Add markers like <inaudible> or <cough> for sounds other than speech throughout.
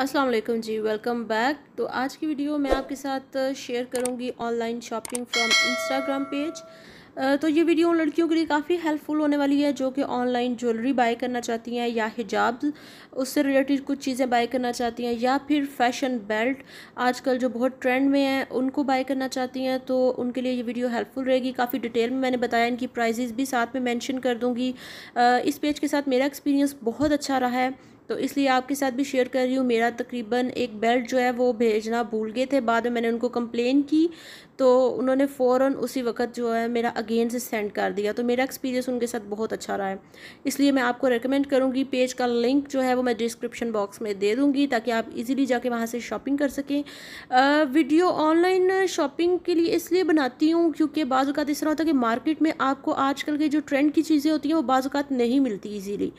अस्सलाम वालेकुम जी welcome back तो आज की वीडियो मैं आपके साथ शेयर uh, करूंगी online shopping from Instagram page तो ये वीडियो उन लड़कियों के लिए काफ़ी हेल्पफुल होने वाली है जो कि ऑनलाइन ज्वेलरी बाय करना चाहती हैं या हिजाब उससे रिलेटेड कुछ चीज़ें बाय करना चाहती हैं या फिर फैशन बेल्ट आजकल जो बहुत ट्रेंड में हैं उनको बाय करना चाहती हैं तो उनके लिए ये वीडियो हेल्पफुल रहेगी काफ़ी डिटेल में मैंने बताया इनकी प्राइजेज़ भी साथ में मैंशन कर दूँगी uh, इस पेज के साथ मेरा एक्सपीरियंस बहुत अच्छा रहा है तो इसलिए आपके साथ भी शेयर कर रही हूँ मेरा तकरीबन एक बेल्ट जो है वो भेजना भूल गए थे बाद में मैंने उनको कंप्लेन की तो उन्होंने फ़ौर उसी वक्त जो है मेरा अगेन से सेंड कर दिया तो मेरा एक्सपीरियंस उनके साथ बहुत अच्छा रहा है इसलिए मैं आपको रिकमेंड करूँगी पेज का लिंक जो है वो मैं डिस्क्रिप्शन बॉक्स में दे दूँगी ताकि आप इजीली जाके वहाँ से शॉपिंग कर सकें वीडियो ऑनलाइन शॉपिंग के लिए इसलिए बनाती हूँ क्योंकि बाज़ात इस तरह होता है कि मार्केट में आपको आजकल के जो ट्रेंड की चीज़ें होती हैं वो बाज़ात नहीं मिलती ईजीली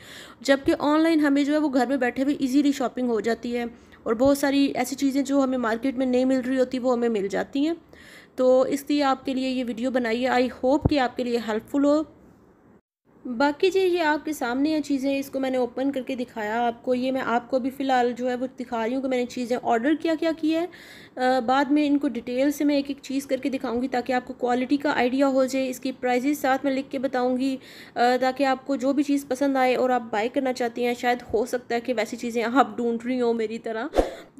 जबकि ऑनलाइन हमें जो है वो घर में बैठे भी इजीली शॉपिंग हो जाती है और बहुत सारी ऐसी चीज़ें जो हमें मार्केट में नहीं मिल रही होती वो हमें मिल जाती हैं तो इसलिए आपके लिए ये वीडियो बनाई है आई होप कि आपके लिए हेल्पफुल हो बाकी जी ये आपके सामने ये चीज़ें इसको मैंने ओपन करके दिखाया आपको ये मैं आपको अभी फ़िलहाल जो है वो दिखा रही हूँ कि मैंने चीज़ें ऑर्डर क्या क्या की है आ, बाद में इनको डिटेल से मैं एक एक चीज़ करके दिखाऊंगी ताकि आपको क्वालिटी का आइडिया हो जाए इसकी प्राइजेस साथ में लिख के बताऊँगी ताकि आपको जो भी चीज़ पसंद आए और आप बाई करना चाहती हैं शायद हो सकता है कि वैसी चीज़ें आप ढूँढ रही हों मेरी तरह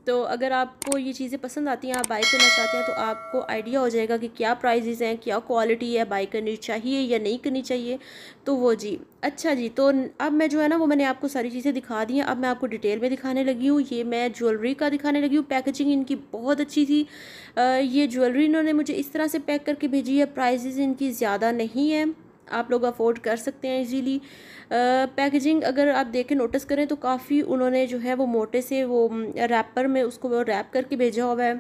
तो अगर आपको ये चीज़ें पसंद आती हैं आप बाई करना चाहते हैं तो आपको आइडिया हो जाएगा कि क्या प्राइजेज़ हैं क्या क्वालिटी है बाई करनी चाहिए या नहीं करनी चाहिए तो वो जी अच्छा जी तो अब मैं जो है ना वो मैंने आपको सारी चीज़ें दिखा दी हैं अब मैं आपको डिटेल में दिखाने लगी हूँ ये मैं ज्वेलरी का दिखाने लगी हूँ पैकेजिंग इनकी बहुत अच्छी थी आ, ये ज्वेलरी इन्होंने मुझे इस तरह से पैक करके भेजी है प्राइजेज़ इनकी ज़्यादा नहीं है आप लोग अफोर्ड कर सकते हैं इजीली पैकेजिंग अगर आप देखें नोटिस करें तो काफ़ी उन्होंने जो है वो मोटे से वो रैपर में उसको वो रैप करके भेजा हुआ है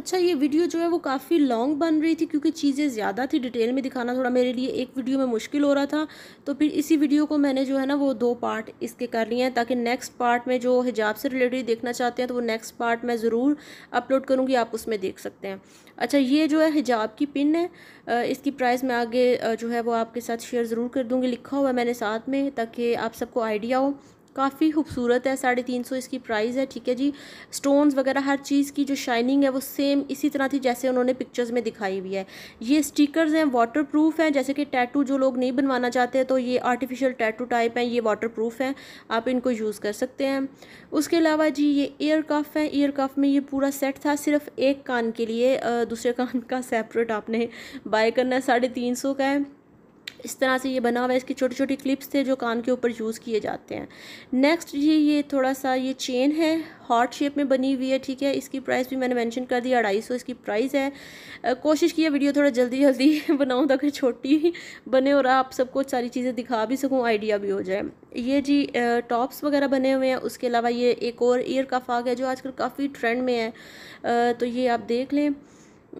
अच्छा ये वीडियो जो है वो काफ़ी लॉन्ग बन रही थी क्योंकि चीज़ें ज़्यादा थी डिटेल में दिखाना थोड़ा मेरे लिए एक वीडियो में मुश्किल हो रहा था तो फिर इसी वीडियो को मैंने जो है ना वो दो पार्ट इसके कर लिए हैं ताकि नेक्स्ट पार्ट में जो हिजाब से रिलेटेड देखना चाहते हैं तो वो नेक्स्ट पार्ट मैं ज़रूर अपलोड करूँगी आप उसमें देख सकते हैं अच्छा ये जो है हिजाब की पिन है इसकी प्राइस मैं आगे जो है वो आपके साथ शेयर ज़रूर कर दूँगी लिखा हुआ है मैंने साथ में ताकि आप सबको आइडिया हो काफ़ी खूबसूरत है साढ़े तीन सौ इसकी प्राइस है ठीक है जी स्टोन्स वगैरह हर चीज़ की जो शाइनिंग है वो सेम इसी तरह थी जैसे उन्होंने पिक्चर्स में दिखाई हुई है ये स्टिकर्स हैं वाटर प्रूफ हैं जैसे कि टैटू जो लोग नहीं बनवाना चाहते तो ये आर्टिफिशियल टैटू टाइप हैं ये वाटर प्रूफ हैं आप इनको यूज़ कर सकते हैं उसके अलावा जी ये एयर कफ हैं एयर कफ में ये पूरा सेट था सिर्फ एक कान के लिए दूसरे कान का सेपरेट आपने बाय करना है साढ़े तीन सौ का है इस तरह से ये बना हुआ है इसकी छोटी छोटी क्लिप्स थे जो कान के ऊपर यूज़ किए जाते हैं नेक्स्ट ये ये थोड़ा सा ये चेन है हॉट शेप में बनी हुई है ठीक है इसकी प्राइस भी मैंने मेंशन कर दी अढ़ाई सौ इसकी प्राइस है आ, कोशिश की है वीडियो थोड़ा जल्दी जल्दी बनाऊँ ताकि छोटी बने और आप सबको सारी चीज़ें दिखा भी सकूँ आइडिया भी हो जाए ये जी टॉप्स वगैरह बने हुए हैं उसके अलावा ये एक और ईयर का फाग है जो आजकल काफ़ी ट्रेंड में है आ, तो ये आप देख लें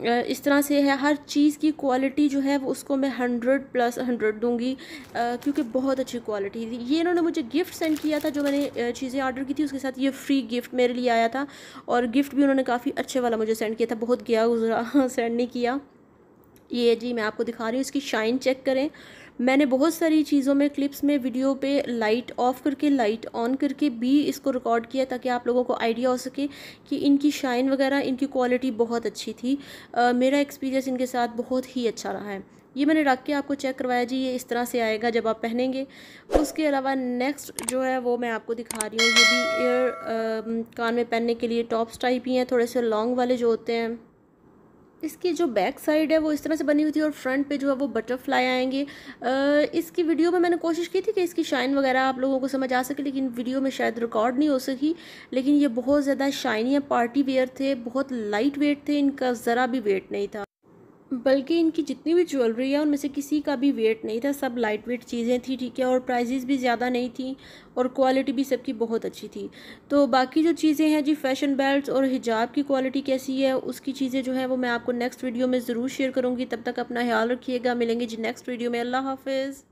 इस तरह से है हर चीज़ की क्वालिटी जो है वो उसको मैं हंड्रेड प्लस हंड्रेड दूंगी क्योंकि बहुत अच्छी क्वालिटी थी ये इन्होंने मुझे गिफ्ट सेंड किया था जो मैंने चीज़ें ऑर्डर की थी उसके साथ ये फ्री गिफ्ट मेरे लिए आया था और गिफ्ट भी उन्होंने काफ़ी अच्छे वाला मुझे सेंड किया था बहुत गया गुजरा सेंड <laughs> नहीं किया ये जी मैं आपको दिखा रही हूँ इसकी शाइन चेक करें मैंने बहुत सारी चीज़ों में क्लिप्स में वीडियो पे लाइट ऑफ करके लाइट ऑन करके भी इसको रिकॉर्ड किया ताकि आप लोगों को आइडिया हो सके कि इनकी शाइन वगैरह इनकी क्वालिटी बहुत अच्छी थी आ, मेरा एक्सपीरियंस इनके साथ बहुत ही अच्छा रहा है ये मैंने रख के आपको चेक करवाया जी ये इस तरह से आएगा जब आप पहनेंगे उसके अलावा नेक्स्ट जो है वो मैं आपको दिखा रही हूँ ये भी एयर कान में पहनने के लिए टॉप्स टाइप ही हैं थोड़े से लॉन्ग वाले जो होते हैं इसकी जो बैक साइड है वो इस तरह से बनी हुई थी और फ्रंट पे जो है वो बटरफ्लाई आएंगे इसकी वीडियो में मैंने कोशिश की थी कि इसकी शाइन वगैरह आप लोगों को समझ आ सके लेकिन वीडियो में शायद रिकॉर्ड नहीं हो सकी लेकिन ये बहुत ज़्यादा शाइनी पार्टी वेयर थे बहुत लाइट वेट थे इनका ज़रा भी वेट नहीं था बल्कि इनकी जितनी भी ज्वेलरी है उनमें से किसी का भी वेट नहीं था सब लाइट वेट चीज़ें थी ठीक है और प्राइजेज़ भी ज़्यादा नहीं थी और क्वालिटी भी सबकी बहुत अच्छी थी तो बाकी जो चीज़ें हैं जी फैशन बेल्ट और हिजाब की क्वालिटी कैसी है उसकी चीज़ें जो हैं वो मैं आपको नेक्स्ट वीडियो में ज़रूर शेयर करूँगी तब तक अपना ख्याल रखिएगा मिलेंगे जी नेक्स्ट वीडियो में अल्लाह हाफिज़